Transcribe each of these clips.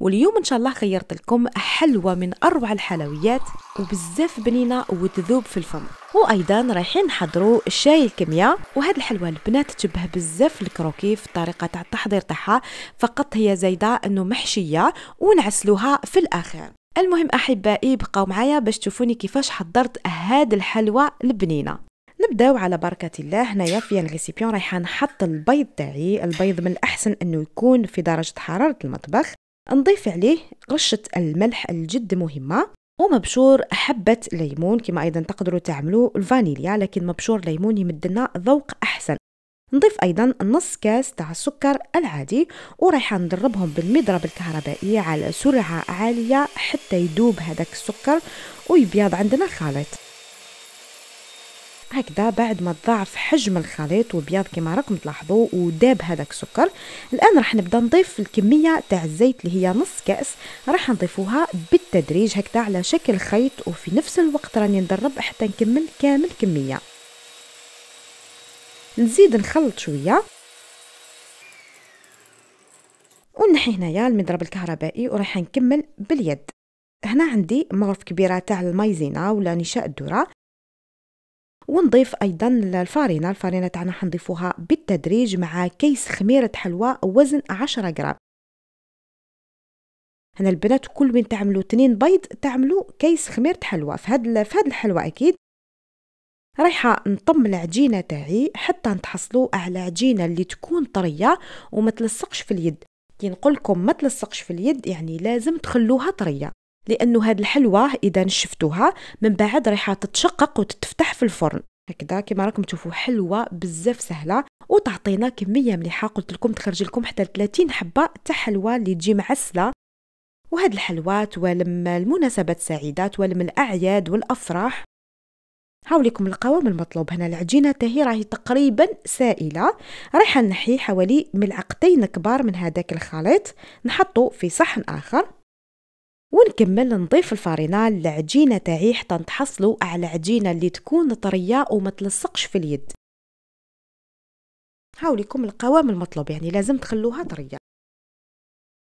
واليوم ان شاء الله خيرت لكم حلوى من اروع الحلويات وبزاف بنينه وتذوب في الفم وايضا رايحين نحضروا الشاي الكميه وهاد الحلوى البنات تشبه بزاف الكروكي في الطريقه تاع التحضير تاعها فقط هي زايده انه محشيه ونعسلوها في الاخر المهم احبائي بقاو معايا باش تشوفوني كيفاش حضرت هاد الحلوى البنينه نبداو على بركه الله هنايا في الريسيبيون رايحه نحط البيض تاعي البيض من الاحسن انه يكون في درجه حراره المطبخ نضيف عليه قشة الملح الجد مهمة ومبشور حبة ليمون كما أيضا تقدروا تعملوا الفانيليا لكن مبشور ليمون يمدنا ذوق أحسن نضيف أيضا نص كاس تاع السكر العادي ورايحة نضربهم بالمضرب الكهربائي على سرعة عالية حتى يدوب هذاك السكر ويبيض عندنا الخليط هكذا بعد ما تضاعف حجم الخليط وبيض كما راكم تلاحظوا وداب هذاك السكر الان راح نبدا نضيف الكميه تاع الزيت اللي هي نص كاس راح نضيفوها بالتدريج هكذا على شكل خيط وفي نفس الوقت راني ندرب حتى نكمل كامل كميه نزيد نخلط شويه ونحي هنايا المضرب الكهربائي وراح نكمل باليد هنا عندي مغرف كبيره تاع المايزينا ولا نشاء الذره ونضيف ايضا الفارينه الفارينه تاعنا حنضيفوها بالتدريج مع كيس خميره حلوى وزن 10 غرام هنا البنات كل من تعملوا تنين بيض تعملوا كيس خميره حلوى في هاد في هاد الحلوى اكيد رايحه نطم العجينه تاعي حتى نتحصلوا على عجينه اللي تكون طريه وما تلصقش في اليد كي نقول لكم ما تلصقش في اليد يعني لازم تخلوها طريه لانه هاد الحلوه اذا نشفتوها من بعد رايحه تتشقق وتتفتح في الفرن هكذا كما راكم تشوفوا حلوه بزاف سهله وتعطينا كميه مليحه قلت لكم تخرج لكم حتى 30 حبه تاع حلوه اللي تجي معسله وهاد الحلوى توالم المناسبات السعيده توالم الاعياد والافراح هاوليكم القوام المطلوب هنا العجينه تاهي راهي تقريبا سائله رايحه نحي حوالي ملعقتين كبار من هذاك الخليط نحطو في صحن اخر ونكمل نضيف الفارينة للعجينة تاعي حتى نتحصلوا على عجينة اللي تكون طرية وما تلصقش في اليد هاوليكم القوام المطلوب يعني لازم تخلوها طرية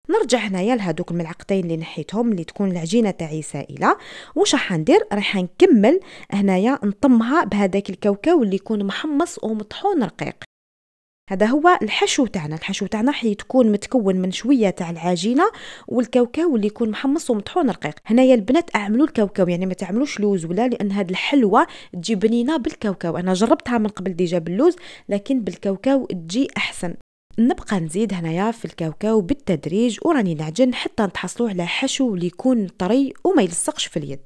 نرجع هنايا لهذوك الملعقتين اللي نحيتهم اللي تكون العجينه تاعي سائله واش راح ندير راح نكمل هنايا نطمها بهذاك الكاوكاو اللي يكون محمص ومطحون رقيق هذا هو الحشو تاعنا الحشو تاعنا حيتكون متكون من شويه تاع العجينه والكاوكاو اللي يكون محمص ومطحون رقيق هنايا البنات اعملوا الكاوكاو يعني ما تعملوش لوز ولا لان هاد الحلوه تجي بنينه بالكاوكاو انا جربتها من قبل ديجا باللوز لكن بالكاوكاو تجي احسن نبقى نزيد هنايا في الكاوكاو بالتدريج وراني نعجن حتى نتحصلوا على حشو اللي يكون طري وما يلصقش في اليد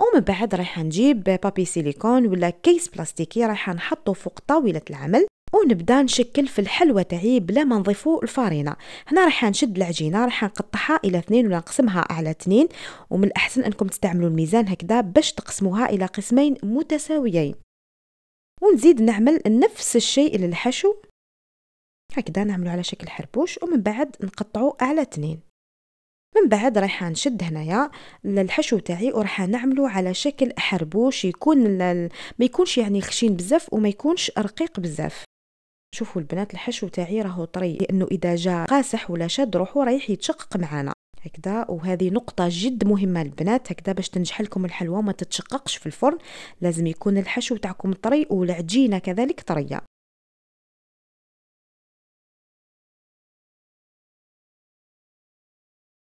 ومن بعد رايحه نجيب بابي سيليكون ولا كيس بلاستيكي رايحه نحطه فوق طاوله العمل ونبدا نشكل في الحلوه تاعي بلا ما نضيفو الفارينه هنا راح نشد العجينه راح نقطعها الى اثنين ولا نقسمها على اثنين ومن الاحسن انكم تستعملوا الميزان هكذا باش تقسموها الى قسمين متساويين ونزيد نعمل نفس الشيء للحشو هكذا نعملو على شكل حربوش ومن بعد نقطعو على اثنين من بعد رايحه نشد هنايا الحشو تاعي وراح نعملو على شكل حربوش يكون ما يكونش يعني خشين بزاف وما يكونش رقيق بزاف شوفوا البنات الحشو تاعي راهو طري لانه اذا جا قاسح ولا شاد روحو رايح يتشقق معانا هكذا وهذه نقطة جد مهمة البنات هكذا باش تنجح لكم الحلوى ما تتشققش في الفرن لازم يكون الحشو تاعكم طري والعجينة كذلك طرية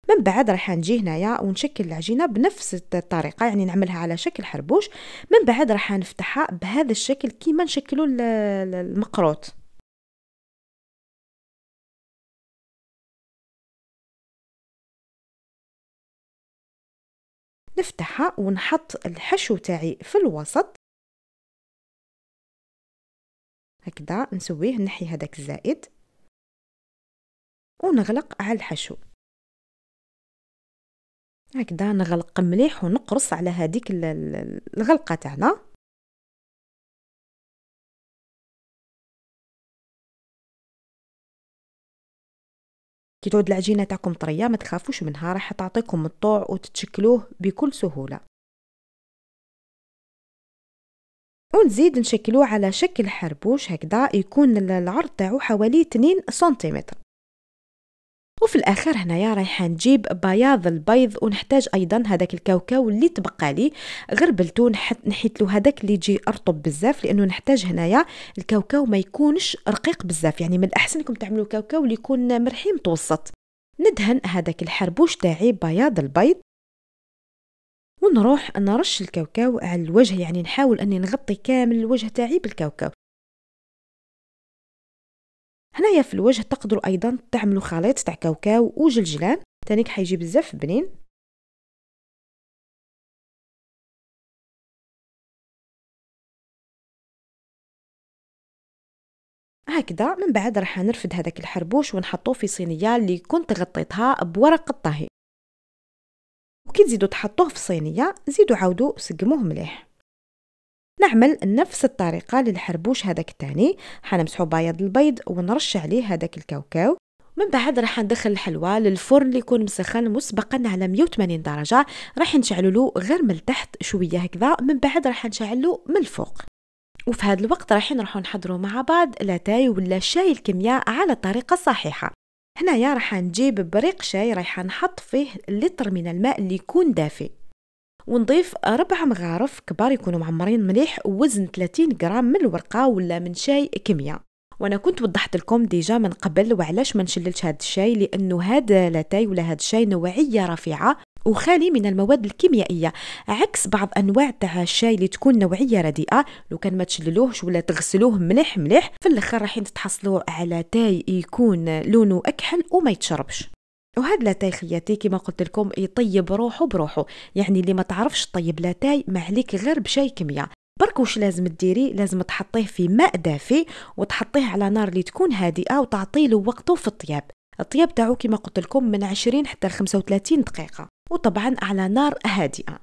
من بعد راح نجي هنايا ونشكل العجينه بنفس الطريقه يعني نعملها على شكل حربوش من بعد راح نفتحها بهذا الشكل كيما نشكلوا المقروط نفتحها ونحط الحشو تاعي في الوسط هكذا نسويه نحي هذاك الزائد ونغلق على الحشو هكذا نغلق مليح ونقرص على هذيك الغلقه تاعنا كي تعود العجينه تاعكم طريه ما تخافوش منها راح تعطيكم الطوع وتتشكلوه بكل سهوله ونزيد نشكلوه على شكل حربوش هكذا يكون العرض تاعو حوالي 2 سنتيمتر وفي الاخر هنايا رايحه نجيب بياض البيض ونحتاج ايضا هذاك الكاوكاو اللي تبقى لي غربلته نحيت له هذاك اللي يجي رطب بزاف لانه نحتاج هنايا الكاوكاو ما يكونش رقيق بزاف يعني من الاحسن انكم تعملوا كاوكاو اللي يكون مرحي متوسط ندهن هذاك الحربوش تاعي بياض البيض ونروح نرش الكاوكاو على الوجه يعني نحاول اني نغطي كامل الوجه تاعي بالكاوكاو هنايا في الوجه تقدروا ايضا تعملوا خليط تاع كاوكاو وجلجلان تانيك حيجي بزاف بنين هكذا من بعد راح نرفد هذاك الحربوش ونحطوه في صينيه اللي كنت غطيتها بورق الطهي وكي تزيدوا تحطوه في صينيه زيدوا عاودوا سقموه مليح نعمل نفس الطريقة للحربوش هذاك الثاني حنمسحو بياض البيض ونرش عليه هذاك الكاوكاو من بعد راح ندخل الحلوى للفرن اللي يكون مسخن مسبقا على 180 درجة راح نشعلو له غير من التحت شوية هكذا من بعد راح نشعلو من الفوق وفي هذا الوقت راح نروحو نحضرو مع بعض لاتاي ولا شاي الكمياء على الطريقة الصحيحة هنايا راح نجيب بريق شاي رايحة نحط فيه لتر من الماء اللي يكون دافئ ونضيف ربع مغارف كبار يكونوا معمرين مليح وزن 30 غرام من الورقة ولا من شاي كمية وانا كنت وضحت لكم ديجا من قبل وعلاش ما نشللش هذا الشاي لانه هذا لاتاي ولا هذا الشاي نوعيه رفيعه وخالي من المواد الكيميائية عكس بعض أنواع تاع الشاي اللي تكون نوعية رديئة لو كان ما تشللوهش ولا تغسلوه مليح مليح في الاخر راح تحصلوا على تاي يكون لونه أكحل وما يتشربش وهاد لاتاي خياتي كما قلت لكم يطيب إيه، روحه بروحه يعني اللي ما تعرفش طيب لاتاي ما عليك غير بشاي كميه برك واش لازم ديري لازم تحطيه في ماء دافي وتحطيه على نار اللي تكون هادئه وتعطيه له وقته في الطياب الطياب تاعو كما قلت لكم من 20 حتى 35 دقيقه وطبعا على نار هادئه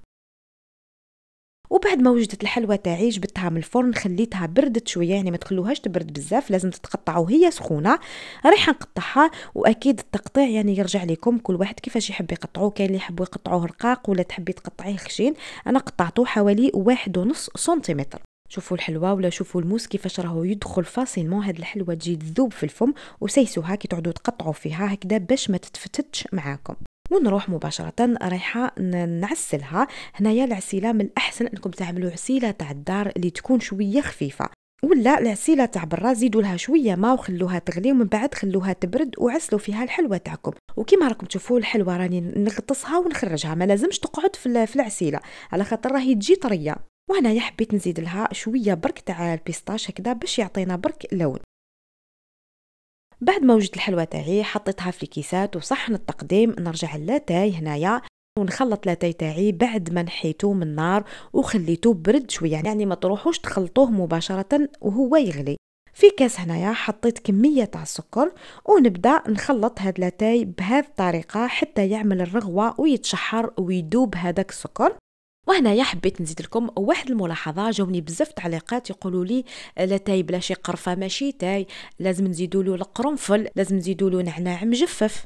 وبعد ما وجدت الحلوى تاعي جبتها من الفرن خليتها بردت شويه يعني ما تخلوهاش تبرد بزاف لازم تتقطع وهي سخونه رايحه نقطعها واكيد التقطيع يعني يرجع لكم كل واحد كيفاش يحب يقطعوه كاين اللي يحبوا يقطعوه رقاق ولا تحبي تقطعيه خشين انا قطعته حوالي واحد ونص سنتيمتر شوفوا الحلوى ولا شوفوا الموس كيفاش راهو يدخل فاسيلمون هاد الحلوى تجي تذوب في الفم وسيسوها كي تقعدوا تقطعوا فيها هكذا باش ما تتفتتش معاكم ونروح مباشره رايحه نعسلها هنايا العسيله من الاحسن انكم تعملوا عسيله تاع الدار اللي تكون شويه خفيفه ولا العسيله تاع برا زيدوا لها شويه ما وخلوها تغلي ومن بعد خلوها تبرد وعسلوا فيها الحلوه تاعكم وكيما راكم تشوفوا الحلوه راني نغطسها ونخرجها ما لازمش تقعد في العسيله على خاطر راهي تجي طريه وهنايا حبيت نزيد لها شويه برك تاع البيستاش هكذا باش يعطينا برك لون بعد ما وجدت الحلوى تاعي حطيتها في الكيسات وصحن التقديم نرجع لاتاي هنايا ونخلط لاتاي تاعي بعد ما نحيتو من النار وخليتوه برد شويه يعني ما تروحوش تخلطوه مباشره وهو يغلي في كاس هنايا حطيت كمية تاع السكر ونبدا نخلط هاد لاتاي بهذه الطريقة حتى يعمل الرغوة ويتشحر ويدوب هذاك السكر وهنايا حبيت نزيد لكم واحد الملاحظه جاوني بزاف تعليقات يقولوا لي لا تاي بلا شي قرفه ماشي تاي لازم نزيدوا له القرنفل لازم نزيدوا له نعناع مجفف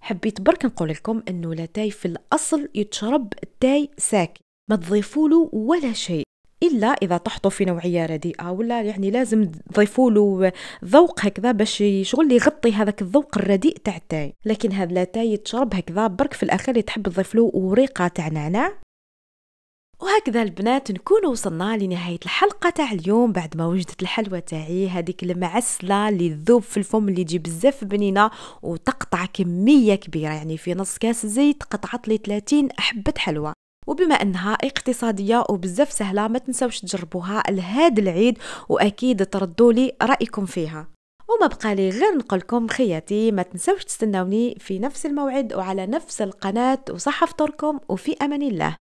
حبيت برك نقول لكم انه لا تاي في الاصل يتشرب تاي ساكن ما تضيفوا له ولا شيء الا اذا تحطوا في نوعيه رديئه ولا يعني لازم تضيفوا له ذوق هكذا باش شغل يغطي هذاك الذوق الرديء تاع التاي لكن هذا لاتاي يتشرب هكذا برك في الاخر تحب تضيف له وريقه تاع نعناع وهكذا البنات نكون وصلنا لنهاية الحلقة تاع اليوم بعد ما وجدت الحلوى تاعي هذيك المعسلة اللي تذوب في الفم اللي تجي بزاف بنينة وتقطع كمية كبيرة يعني في نص كاس زيت قطعت لي 30 حبة حلوى وبما انها اقتصاديه وبزاف سهله ما تنسوش تجربوها لهاد العيد واكيد تردوا لي رايكم فيها وما بقى لي غير نقولكم خياتي ما تنسوش تستناوني في نفس الموعد وعلى نفس القناه وصحه فطوركم وفي امان الله